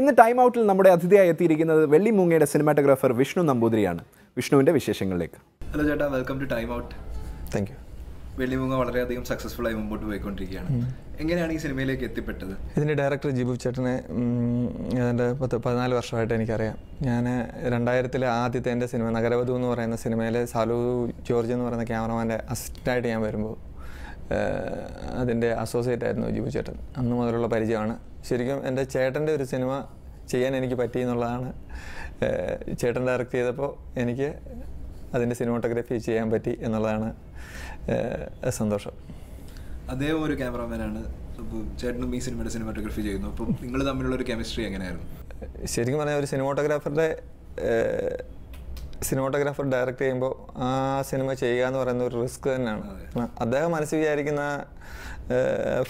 ഇന്ന് ടൈം ഔട്ടിൽ നമ്മുടെ അതിഥിയായി എത്തിയിരിക്കുന്നത് വെള്ളിമൂങ്ങയുടെ സിനിമാറ്റോഗ്രാഫർ വിഷ്ണു നമ്പൂതിരിയാണ് വിഷ്ണുവിൻ്റെ വിശേഷങ്ങളിലേക്ക് ഹലോ ചേട്ടാ welcome to time out thank you Vellimoonga വളരെയധികം സക്സസ്ഫുൾ ആയി മുമ്പോട്ട് പോയിക്കൊണ്ടിരിക്കുകയാണ് എങ്ങനെയാണ് ഈ സിനിമയിലേക്ക് എത്തിപ്പെട്ടത് ഇതിൻ്റെ ഡയറക്ടർ ജിബു ചേട്ടനെ ഏതാണ്ട് പത്ത് പതിനാല് വർഷമായിട്ട് എനിക്കറിയാം ഞാൻ രണ്ടായിരത്തിലെ ആദ്യത്തെ എൻ്റെ സിനിമ നഗരവധു എന്ന് പറയുന്ന സിനിമയിൽ സാലു ജോർജ് എന്ന് പറയുന്ന ക്യാമറമാൻ്റെ അസിസ്റ്റൻ്റായിട്ട് ഞാൻ വരുമ്പോൾ അതിൻ്റെ അസോസിയേറ്റ് ആയിരുന്നു ജീവു ചേട്ടൻ അന്ന് മുതലുള്ള പരിചയമാണ് ശരിക്കും എൻ്റെ ചേട്ടൻ്റെ ഒരു സിനിമ ചെയ്യാൻ എനിക്ക് പറ്റി എന്നുള്ളതാണ് ചേട്ടൻ ഡയറക്റ്റ് ചെയ്തപ്പോൾ എനിക്ക് അതിൻ്റെ സിനിമോട്ടോഗ്രഫി ചെയ്യാൻ പറ്റി എന്നുള്ളതാണ് സന്തോഷം അതേ ഒരു ക്യാമറാമാനാണ് ചേട്ടനും ഈ സിനിമയുടെ സിനിമാറ്റോഗ്രഫി ചെയ്യുന്നു അപ്പം നിങ്ങൾ തമ്മിലുള്ള ഒരു കെമിസ്ട്രി എങ്ങനെയായിരുന്നു ശരിക്കും പറഞ്ഞാൽ ഒരു സിനിമോട്ടോഗ്രാഫറുടെ സിനിമാട്ടോഗ്രാഫർ ഡയറക്റ്റ് ചെയ്യുമ്പോൾ ആ സിനിമ ചെയ്യുക എന്ന് പറയുന്ന ഒരു റിസ്ക് തന്നെയാണ് അദ്ദേഹം മനസ്സിൽ വിചാരിക്കുന്ന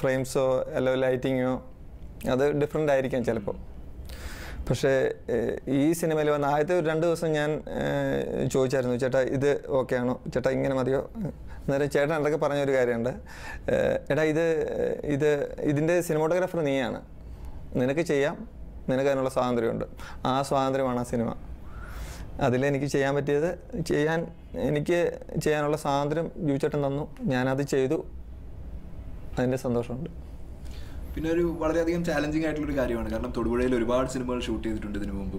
ഫ്രെയിംസോ അല്ലോ ലൈറ്റിങ്ങോ അത് ഡിഫറെൻ്റ് ആയിരിക്കാം ചിലപ്പോൾ പക്ഷേ ഈ സിനിമയിൽ വന്ന ആദ്യത്തെ ഒരു രണ്ട് ദിവസം ഞാൻ ചോദിച്ചായിരുന്നു ചേട്ടാ ഇത് ഓക്കെ ആണോ ചേട്ടാ ഇങ്ങനെ മതിയോ അന്നേരം ചേട്ടൻ എന്തൊക്കെ പറഞ്ഞൊരു കാര്യമുണ്ട് എടാ ഇത് ഇത് ഇതിൻ്റെ സിനിമോട്ടോഗ്രാഫർ നീയാണ് നിനക്ക് ചെയ്യാം നിനക്ക് അതിനുള്ള സ്വാതന്ത്ര്യമുണ്ട് ആ സ്വാതന്ത്ര്യമാണ് ആ സിനിമ അതിലെനിക്ക് ചെയ്യാൻ പറ്റിയത് ചെയ്യാൻ എനിക്ക് ചെയ്യാനുള്ള സ്വാതന്ത്ര്യം ജൂച്ചേട്ടൻ തന്നു ഞാനത് ചെയ്തു അതിൻ്റെ സന്തോഷമുണ്ട് പിന്നെ ഒരു വളരെയധികം ചാലഞ്ചിങ് ആയിട്ടുള്ള ഒരു കാര്യമാണ് കാരണം തൊടുപുഴയിൽ ഒരുപാട് സിനിമകൾ ഷൂട്ട് ചെയ്തിട്ടുണ്ട് ഇതിനു മുമ്പ്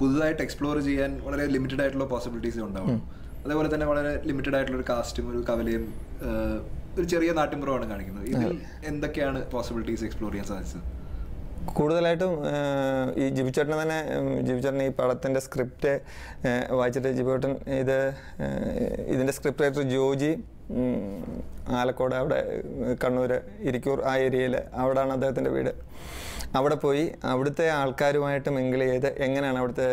പുതുതായിട്ട് എക്സ്പ്ലോർ ചെയ്യാൻ വളരെ ലിമിറ്റഡ് ആയിട്ടുള്ള പോസിബിലിറ്റീസ് ഉണ്ടാവും അതേപോലെ തന്നെ വളരെ ലിമിറ്റഡ് ആയിട്ടുള്ള ഒരു കാസ്റ്റും ഒരു കവലയും ഒരു ചെറിയ നാട്ടിൻപുറമാണ് കാണിക്കുന്നത് ഇതിൽ എന്തൊക്കെയാണ് പോസിബിലിറ്റീസ് എക്സ്പ്ലോർ ചെയ്യാൻ സാധിച്ചത് കൂടുതലായിട്ടും ഈ ജിബിച്ചേട്ടനെ തന്നെ ജിബിച്ചേട്ടൻ ഈ പടത്തിൻ്റെ സ്ക്രിപ്റ്റ് വായിച്ചിട്ട് ജിബിചേട്ടൻ ഇത് ഇതിൻ്റെ സ്ക്രിപ്റ്റ് റൈറ്റർ ജോജി ആലക്കോട് അവിടെ കണ്ണൂർ ഇരിക്കൂർ ആ ഏരിയയിൽ അവിടെയാണ് അദ്ദേഹത്തിൻ്റെ വീട് അവിടെ പോയി അവിടുത്തെ ആൾക്കാരുമായിട്ട് മിങ്കിൾ ചെയ്ത് എങ്ങനെയാണ് അവിടുത്തെ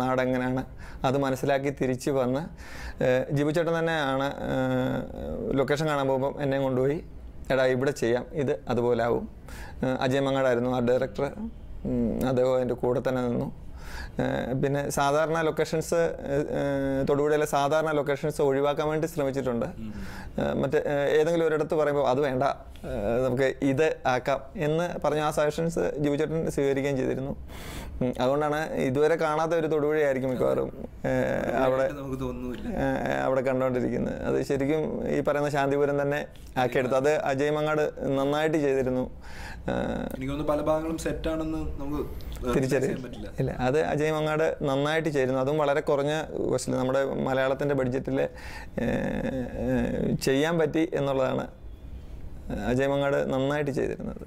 നാടെങ്ങനെയാണ് അത് മനസ്സിലാക്കി തിരിച്ച് വന്ന് ജിബിച്ചേട്ടൻ തന്നെ ആണ് ലൊക്കേഷൻ കാണാൻ പോകുമ്പം എന്നെ കൊണ്ടുപോയി എടാ ഇവിടെ ചെയ്യാം ഇത് അതുപോലെ ആവും അജയ് മങ്ങാടായിരുന്നു ആ ഡയറക്ടർ അദ്ദേഹം എൻ്റെ കൂടെ തന്നെ നിന്നു പിന്നെ സാധാരണ ലൊക്കേഷൻസ് തൊടുപുഴയിലെ സാധാരണ ലൊക്കേഷൻസ് ഒഴിവാക്കാൻ വേണ്ടി ശ്രമിച്ചിട്ടുണ്ട് മറ്റേ ഏതെങ്കിലും ഒരിടത്ത് പറയുമ്പോൾ അത് വേണ്ട നമുക്ക് ഇത് ആക്കാം എന്ന് പറഞ്ഞ ആ സജഷൻസ് ജീവിച്ചേട്ടൻ സ്വീകരിക്കുകയും ചെയ്തിരുന്നു അതുകൊണ്ടാണ് ഇതുവരെ കാണാത്ത ഒരു തൊടുപുഴയായിരിക്കും മിക്കവാറും അവിടെ അവിടെ കണ്ടുകൊണ്ടിരിക്കുന്നത് അത് ശരിക്കും ഈ പറയുന്ന ശാന്തിപുരം തന്നെ ആക്കിയെടുത്തു അത് അജയ് മങ്ങാട് നന്നായിട്ട് ചെയ്തിരുന്നു എനിക്ക് പല ഭാഗങ്ങളും സെറ്റാണെന്ന് നമുക്ക് തിരിച്ചറിയാൻ പറ്റില്ല അത് അജയ് മങ്ങാട് നന്നായിട്ട് ചേരുന്നു അതും വളരെ കുറഞ്ഞ വശത്തിൽ നമ്മുടെ മലയാളത്തിൻ്റെ ബഡ്ജറ്റിൽ ചെയ്യാൻ പറ്റി എന്നുള്ളതാണ് അജയ് മങ്ങാട് നന്നായിട്ട് ചെയ്തിരുന്നത്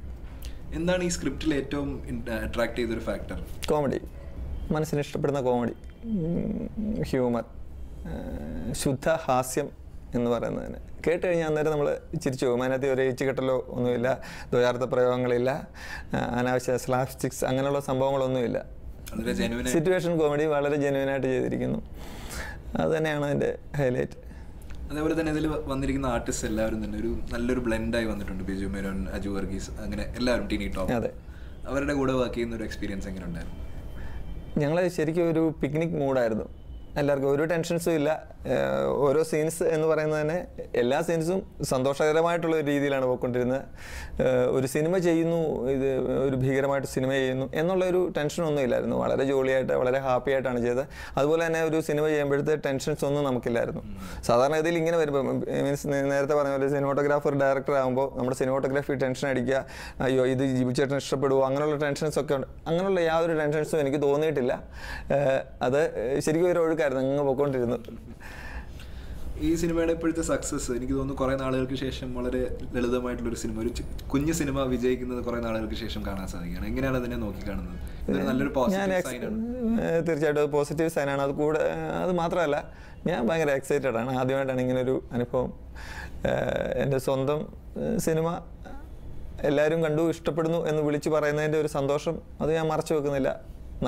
എന്താണ് ഈ സ്ക്രിപ്റ്റിൽ ഏറ്റവും അട്രാക്ട് ചെയ്തൊരു ഫാക്ടർ കോമഡി മനസ്സിന് ഇഷ്ടപ്പെടുന്ന കോമഡി ഹ്യൂമർ ശുദ്ധ ഹാസ്യം എന്ന് പറയുന്നതിന് കേട്ട് കഴിഞ്ഞാൽ അന്നേരം നമ്മൾ ചിരിച്ചു പോകും അതിനകത്ത് ഒരു കെട്ടലോ ഒന്നുമില്ല ദ്വയാർത്ഥ പ്രയോഗങ്ങളില്ല അനാവശ്യ സ്ലാപ്സ്റ്റിക്സ് അങ്ങനെയുള്ള സംഭവങ്ങളൊന്നുമില്ല സിറ്റുവേഷൻ കോമഡി വളരെ ജെനുവൻ ആയിട്ട് ചെയ്തിരിക്കുന്നു അത് തന്നെയാണ് അതിന്റെ ഹൈലൈറ്റ് അതേപോലെ തന്നെ ഇതിൽ വന്നിരിക്കുന്ന ആർട്ടിസ്റ്റ് എല്ലാവരും തന്നെ ഒരു നല്ലൊരു ബ്ലെൻഡായി വന്നിട്ടുണ്ട് ബിജു മേനോൻ അജു വർഗീസ് അങ്ങനെ എല്ലാവരും ടീനി ടോപ്പ് അതെ അവരുടെ കൂടെ വർക്ക് ചെയ്യുന്ന ഒരു എക്സ്പീരിയൻസ് എങ്ങനെ ഉണ്ടായിരുന്നു ഞങ്ങൾ ശരിക്കും ഒരു പിക്നിക് മൂഡായിരുന്നു എല്ലാവർക്കും ഒരു ടെൻഷൻസും ഇല്ല ഓരോ സീൻസ് എന്ന് പറയുന്നത് തന്നെ എല്ലാ സീൻസും സന്തോഷകരമായിട്ടുള്ള ഒരു രീതിയിലാണ് പോയിക്കൊണ്ടിരുന്നത് ഒരു സിനിമ ചെയ്യുന്നു ഇത് ഒരു ഭീകരമായിട്ട് സിനിമ ചെയ്യുന്നു എന്നുള്ള ഒരു ടെൻഷനൊന്നും ഇല്ലായിരുന്നു വളരെ ജോളിയായിട്ട് വളരെ ഹാപ്പി ആയിട്ടാണ് ചെയ്തത് അതുപോലെ തന്നെ ഒരു സിനിമ ചെയ്യുമ്പോഴത്തെ ടെൻഷൻസ് ഒന്നും നമുക്കില്ലായിരുന്നു സാധാരണ ഇതിൽ ഇങ്ങനെ വരുമ്പോൾ മീൻസ് നേരത്തെ പറഞ്ഞ പോലെ സിനിമോട്ടോഗ്രാഫർ ഡയറക്ടർ ആകുമ്പോൾ നമ്മുടെ സിനിമോട്ടോഗ്രാഫി ടെൻഷൻ അടിക്കുക അയ്യോ ഇത് ജീവിച്ചേട്ടൻ ഇഷ്ടപ്പെടുമോ അങ്ങനെയുള്ള ടെൻഷൻസ് ഒക്കെ ഉണ്ട് അങ്ങനെയുള്ള യാതൊരു ടെൻഷൻസും എനിക്ക് തോന്നിയിട്ടില്ല അത് ശരിക്കും ഒരു ആയിരുന്നു അങ്ങ് പോയിക്കൊണ്ടിരുന്നു ഈ സിനിമയുടെ ഇപ്പോഴത്തെ സക്സസ് എനിക്ക് തോന്നുന്നു കുറെ നാളുകൾക്ക് ശേഷം വളരെ ലളിതമായിട്ടുള്ള ഒരു സിനിമ ഒരു കുഞ്ഞു സിനിമ വിജയിക്കുന്നത് കുറെ നാളുകൾക്ക് ശേഷം കാണാൻ സാധിക്കുകയാണ് എങ്ങനെയാണ് അതിനെ നോക്കി കാണുന്നത് നല്ലൊരു പോസിറ്റീവ് സൈനാണ് തീർച്ചയായിട്ടും അത് പോസിറ്റീവ് സൈനാണ് അത് കൂടെ അത് മാത്രമല്ല ഞാൻ ഭയങ്കര എക്സൈറ്റഡ് ആണ് ആദ്യമായിട്ടാണ് ഇങ്ങനൊരു അനുഭവം എൻ്റെ സ്വന്തം സിനിമ എല്ലാവരും കണ്ടു ഇഷ്ടപ്പെടുന്നു എന്ന് വിളിച്ചു പറയുന്നതിൻ്റെ ഒരു സന്തോഷം അത് ഞാൻ മറച്ചു വെക്കുന്നില്ല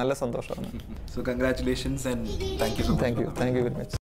നല്ല സന്തോഷമാണ് so congratulations and thank you thank you thank you very much